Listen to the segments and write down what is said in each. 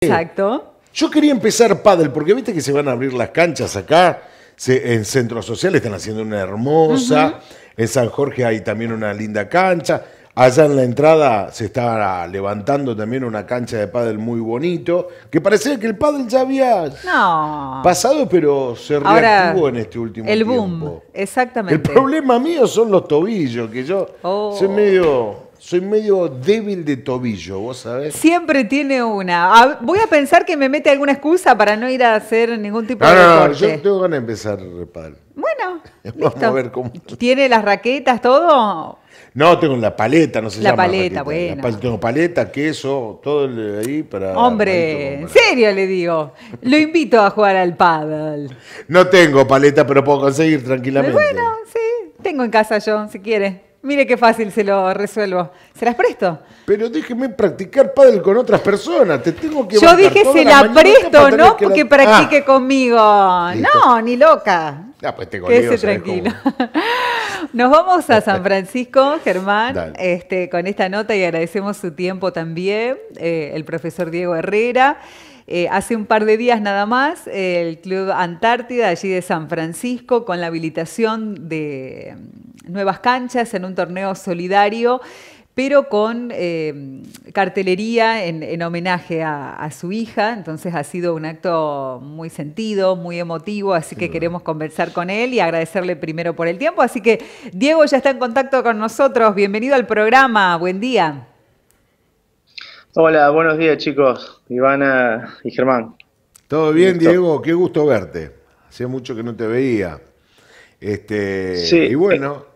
Exacto. Yo quería empezar pádel, porque viste que se van a abrir las canchas acá, en Centro Social están haciendo una hermosa, en San Jorge hay también una linda cancha, allá en la entrada se está levantando también una cancha de pádel muy bonito, que parecía que el pádel ya había pasado, pero se reactivó en este último el tiempo. El boom, exactamente. El problema mío son los tobillos, que yo se oh. soy medio soy medio débil de tobillo, vos sabés. Siempre tiene una. Voy a pensar que me mete alguna excusa para no ir a hacer ningún tipo de No, no, yo tengo ganas de empezar repal. Bueno, vamos a ver cómo. ¿Tiene las raquetas, todo? No, tengo la paleta, no sé La paleta, bueno. tengo paleta, queso, todo ahí para. Hombre, en serio le digo. Lo invito a jugar al paddle. No tengo paleta, pero puedo conseguir tranquilamente. Bueno, sí, tengo en casa yo, si quieres Mire qué fácil se lo resuelvo. ¿Se las presto? Pero déjeme practicar pádel con otras personas. Te tengo que Yo dije se la, presto, no que porque practique ah. conmigo. No, ni loca. Ah, pues te tengo Quédese tranquilo. Nos vamos a San Francisco, Germán, este, con esta nota y agradecemos su tiempo también, eh, el profesor Diego Herrera. Eh, hace un par de días nada más, el Club Antártida, allí de San Francisco, con la habilitación de mm, nuevas canchas en un torneo solidario pero con eh, cartelería en, homenaje a, su hija. Entonces ha sido un acto muy sentido, muy emotivo, así que queremos conversar con él y agradecerle primero por el tiempo. Así que Diego ya está en contacto con nosotros. Bienvenido al programa. Buen día. Hola, buenos días chicos, Ivana y Germán. ¿Todo bien, Diego? Qué gusto verte. Hacía mucho que no te veía. Este, sí. Y bueno,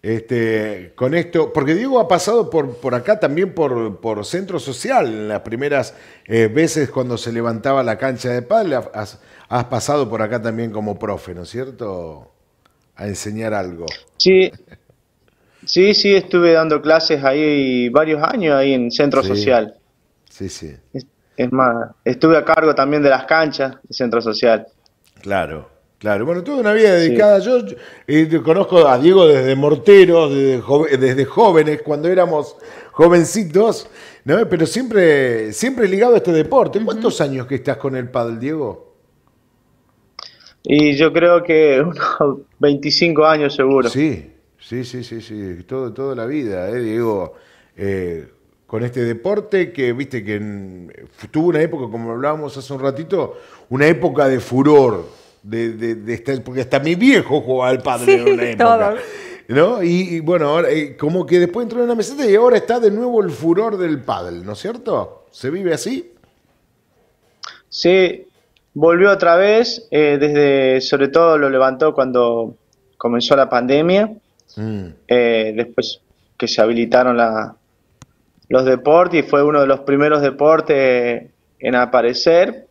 este, con esto, porque Diego ha pasado por, por acá también por, Centro Social, en las primeras eh, veces cuando se levantaba la cancha de pádel, has, has, pasado por acá también como profe, ¿no es cierto? A enseñar algo. Sí, Sí, sí, estuve dando clases ahí varios años ahí en Centro Social. Sí, sí. Es, más, estuve a cargo también de las canchas de Centro Social. Claro, claro. Bueno, tuve una vida dedicada. Yo, conozco a Diego desde morteros, desde, jóvenes, cuando éramos jovencitos, ¿no? pero siempre, siempre ligado a este deporte. ¿Cuántos años que estás con el padre, Diego? Y yo creo que unos 25 años seguro. Sí, Sí, sí, sí, sí, todo, toda la vida, eh, Diego. Eh, con este deporte que, viste, que tuvo una época, como hablábamos hace un ratito, una época de furor. De, porque hasta mi viejo jugaba al padre en una época. ¿No? Y, bueno, eh, como que después entró en la meseta y ahora está de nuevo el furor del pádel, ¿no es cierto? ¿Se vive así? Sí, volvió otra vez, eh, desde, sobre todo lo levantó cuando comenzó la pandemia. Mm. Eh, después que se habilitaron los deportes y fue uno de los primeros deportes en aparecer.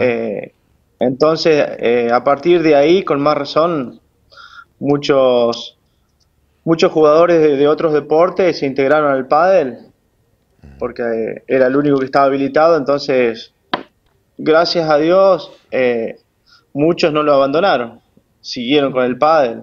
Eh, entonces, eh, a partir de ahí, con más razón, muchos, muchos jugadores de, otros deportes se integraron al pádel mm. porque era el único que estaba habilitado, entonces, gracias a Dios, muchos no lo abandonaron, siguieron con el pádel.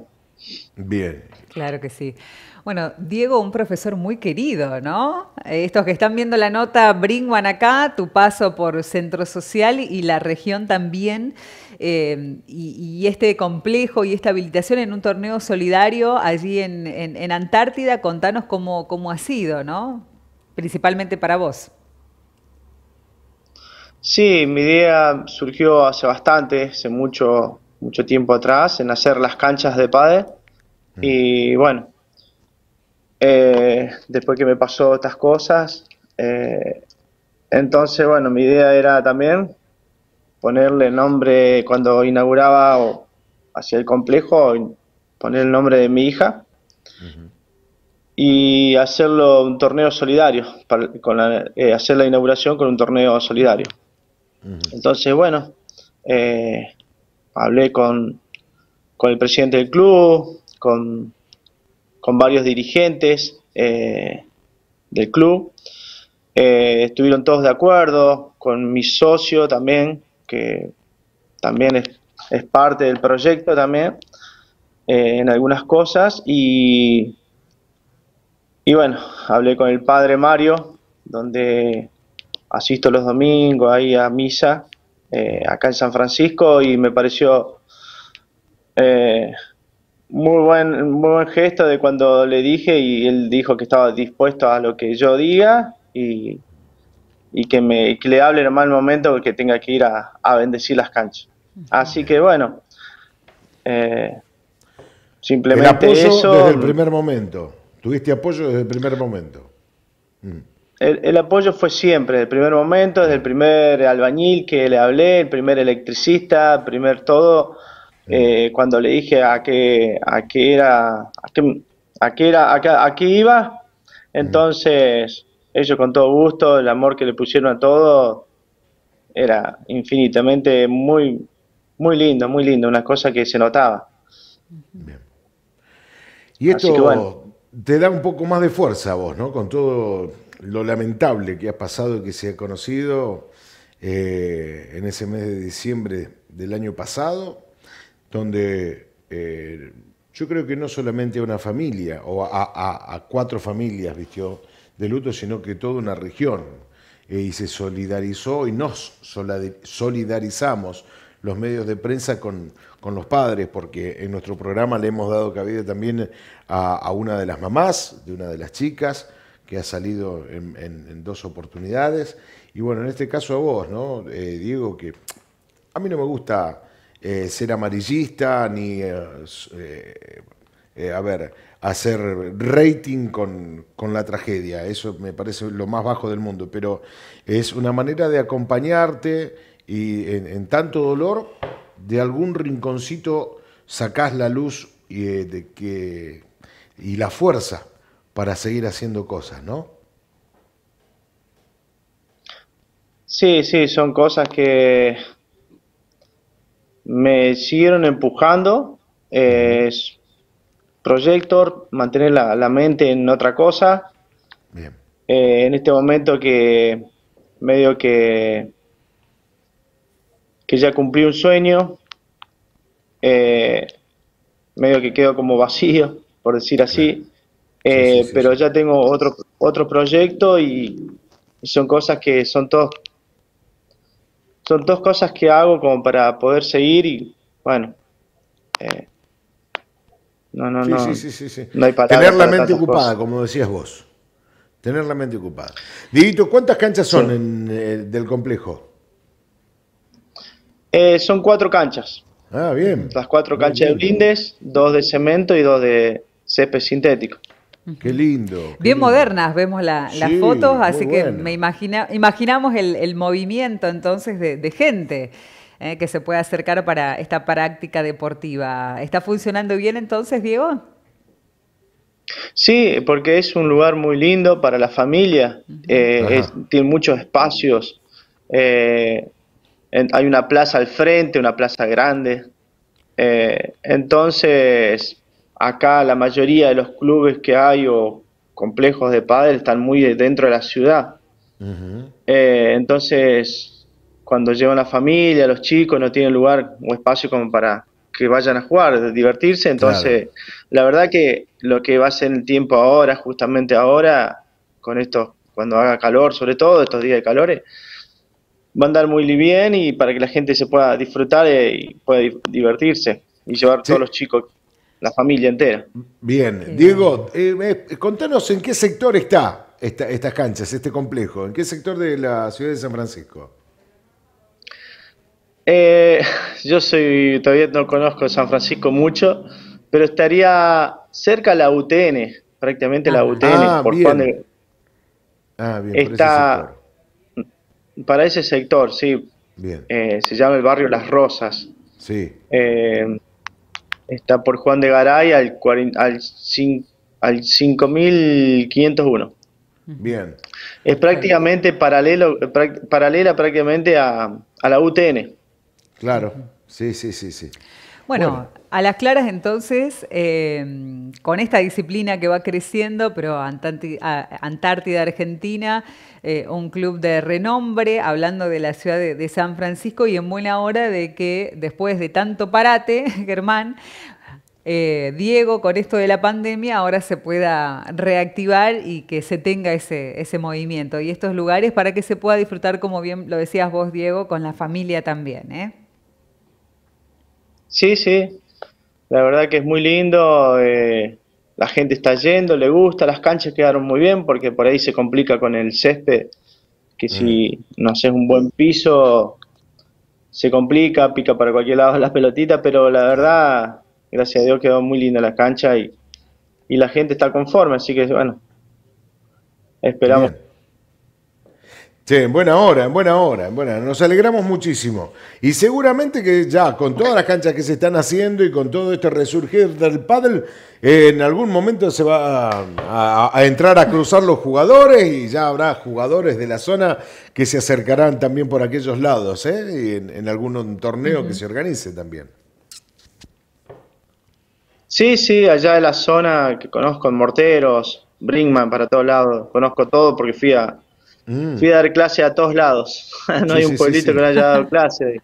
Bien. Claro que sí. Bueno, Diego, un profesor muy querido, ¿no? Estos que están viendo la nota brindan acá tu paso por Centro Social y la región también, eh, y, este complejo y esta habilitación en un torneo solidario allí en, Antártida, contanos cómo, ha sido, ¿no? Principalmente para vos. Sí, mi idea surgió hace bastante, hace mucho, mucho tiempo atrás, en hacer las canchas de padre. Mm. Y bueno, eh, después que me pasó estas cosas, eh, entonces bueno, mi idea era también ponerle nombre cuando inauguraba o hacía el complejo, poner el nombre de mi hija y hacerlo un torneo solidario, eh, hacer la inauguración con un torneo solidario. Entonces, bueno, hablé con, con, el presidente del club, con, varios dirigentes eh, del club. Eh, estuvieron todos de acuerdo, con mi socio también, que también es, parte del proyecto también, eh, en algunas cosas. Y, y bueno, hablé con el padre Mario, donde asisto los domingos ahí a misa, acá en San Francisco, y me pareció muy buen, muy buen gesto de cuando le dije y él dijo que estaba dispuesto a lo que yo diga y, y que, me, le hable en el mal momento que tenga que ir a, bendecir las canchas. Así que bueno, eh, simplemente eso... Desde el primer momento, tuviste apoyo desde el primer momento. Mm. El, el, apoyo fue siempre, desde el primer momento, desde el primer albañil que le hablé, el primer electricista, el primer todo eh, cuando le dije a qué, a qué era, a qué, era, a iba, entonces ellos con todo gusto, el amor que le pusieron a todo, era infinitamente muy, muy lindo, muy lindo, una cosa que se notaba. Y esto te da un poco más de fuerza a vos, Con todo lo lamentable que ha pasado y que se ha conocido eh, en ese mes de diciembre del año pasado, donde eh, yo creo que no solamente a una familia o a, cuatro familias vistió de luto, sino que toda una región. Eh, y se solidarizó y nos solidarizamos los medios de prensa con, los padres, porque en nuestro programa le hemos dado cabida también a, una de las mamás, de una de las chicas, que ha salido en, dos oportunidades. Y bueno, en este caso a vos, ¿no, eh, Diego? Que a mí no me gusta eh, ser amarillista, ni, eh, eh, a ver, hacer rating con, la tragedia. Eso me parece lo más bajo del mundo, pero es una manera de acompañarte y en, tanto dolor, de algún rinconcito sacás la luz de que, y la fuerza para seguir haciendo cosas, ¿no? Sí, sí, son cosas que me siguieron empujando. Eh, es proyector, mantener la, mente en otra cosa. Eh, en este momento que medio que, que ya cumplí un sueño, eh, medio que quedo como vacío, por decir así, pero ya tengo otro, otro proyecto y son cosas que son todos son dos cosas que hago como para poder seguir y bueno. Eh, no, no, no. no hay Tener la mente ocupada, como decías vos. Tener la mente ocupada. Dieguito, ¿cuántas canchas son eh, del complejo? Eh, son cuatro canchas. Ah, bien. Las cuatro canchas de blindes, dos de cemento y dos de césped sintético. Qué lindo. Bien modernas vemos las fotos, así que me imagina, imaginamos el, movimiento entonces de, gente eh, que se puede acercar para esta práctica deportiva. ¿Está funcionando bien entonces, Diego? Sí, porque es un lugar muy lindo para la familia, eh, tiene muchos espacios, eh, hay una plaza al frente, una plaza grande, entonces acá la mayoría de los clubes que hay o complejos de pádel están muy dentro de la ciudad. Eh, entonces, cuando llevan la familia, los chicos, no tienen lugar o espacio como para que vayan a jugar, divertirse. Entonces, la verdad que lo que va a ser el tiempo ahora, justamente ahora, con esto, cuando haga calor, sobre todo estos días de calores, va a andar muy bien y para que la gente se pueda disfrutar eh, y pueda divertirse y llevar todos los chicos la familia entera. Bien, Diego, eh, eh, contanos en qué sector está estas canchas, este complejo, en qué sector de la ciudad de San Francisco. Eh, yo soy, todavía no conozco San Francisco mucho, pero estaría cerca a la UTN, prácticamente la ah, UTN, ah, ah, bien. está para ese sector, sí. Bien. se llama el barrio Las Rosas. Sí está por Juan de Garay al, al, al 5501. Bien. Es prácticamente paralelo, paralela prácticamente a, a, la UTN. Claro, sí, sí, sí, sí. Bueno, a las claras entonces, eh, con esta disciplina que va creciendo, pero Antártida, Argentina, eh, un club de renombre, hablando de la ciudad de, San Francisco y en buena hora de que después de tanto parate, Germán, eh, Diego, con esto de la pandemia, ahora se pueda reactivar y que se tenga ese, ese movimiento y estos lugares para que se pueda disfrutar, como bien lo decías vos, Diego, con la familia también. ¿eh? Sí, sí. La verdad que es muy lindo. Eh, la gente está yendo, le gusta. Las canchas quedaron muy bien porque por ahí se complica con el césped. Que si mm. no haces un buen piso, se complica, pica para cualquier lado las pelotitas. Pero la verdad, gracias a Dios quedó muy linda la cancha y, y la gente está conforme. Así que, bueno, esperamos en buena hora, en buena hora, en Nos alegramos muchísimo. Y seguramente que ya, con todas las canchas que se están haciendo y con todo este resurgir del paddle eh, en algún momento se va a, entrar a cruzar los jugadores y ya habrá jugadores de la zona que se acercarán también por aquellos lados, eh, en, algún torneo que se organice también. Sí, sí, allá de la zona que conozco, en Morteros, Brinkman para todos lados, conozco todo porque fui a Mm. Fui a dar clase a todos lados. no hay un pueblito que no haya dado clase.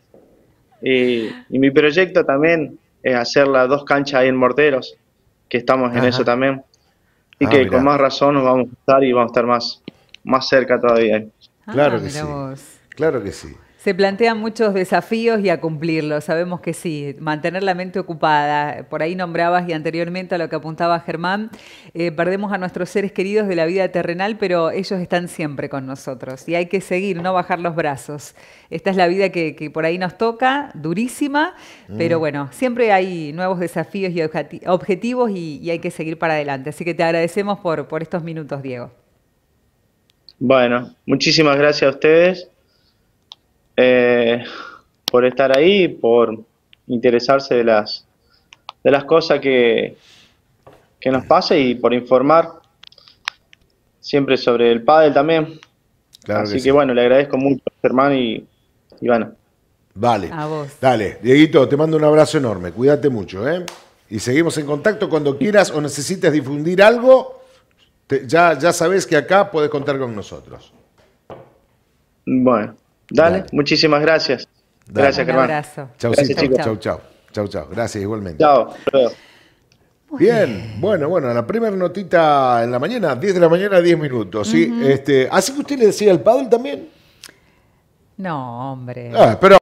Y, mi proyecto también es hacer las dos canchas ahí en Morteros, que estamos en eso también. Y ah, que con más razón nos vamos a estar y vamos a estar más, más cerca todavía. Ah, claro que sí. Claro que sí. Se plantean muchos desafíos y a cumplirlos, sabemos que sí, mantener la mente ocupada. Por ahí nombrabas y anteriormente a lo que apuntaba Germán, eh, perdemos a nuestros seres queridos de la vida terrenal, pero ellos están siempre con nosotros y hay que seguir, no bajar los brazos. Esta es la vida que, por ahí nos toca, durísima, mm. pero bueno, siempre hay nuevos desafíos y objetivos y, hay que seguir para adelante. Así que te agradecemos por estos minutos, Diego. Bueno, muchísimas gracias a ustedes eh, por estar ahí, por interesarse de las, de las cosas que, que nos pase y por informar siempre sobre el pádel también. Así que, bueno, le agradezco mucho a Germán y, y bueno. Vale. A vos. Dale, Dieguito, te mando un abrazo enorme. Cuídate mucho, ¿eh? Y seguimos en contacto cuando quieras o necesites difundir algo. ya, ya sabes que acá podés contar con nosotros. Bueno. Dale, muchísimas gracias. Gracias, Un abrazo. Chau, Chau, chau. Chau, chau. Gracias igualmente. Chao. Bien, bueno, bueno, la primera notita en la mañana, 10 de la mañana, 10 minutos. ¿sí? este, ¿Así que usted le decía al Padre también? No, hombre. Ah, pero